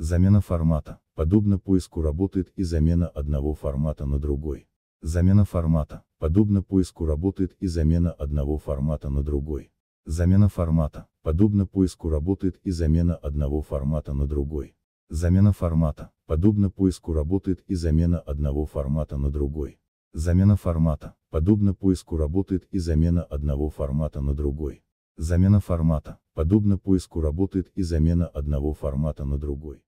Замена формата. Подобно поиску работает и замена одного формата на другой. Замена формата. Подобно поиску работает и замена одного формата на другой. Замена формата. Подобно поиску работает и замена одного формата на другой. Замена формата. Подобно поиску работает и замена одного формата на другой. Замена формата. Подобно поиску работает и замена одного формата на другой. Замена формата. Подобно поиску работает и замена одного формата на другой.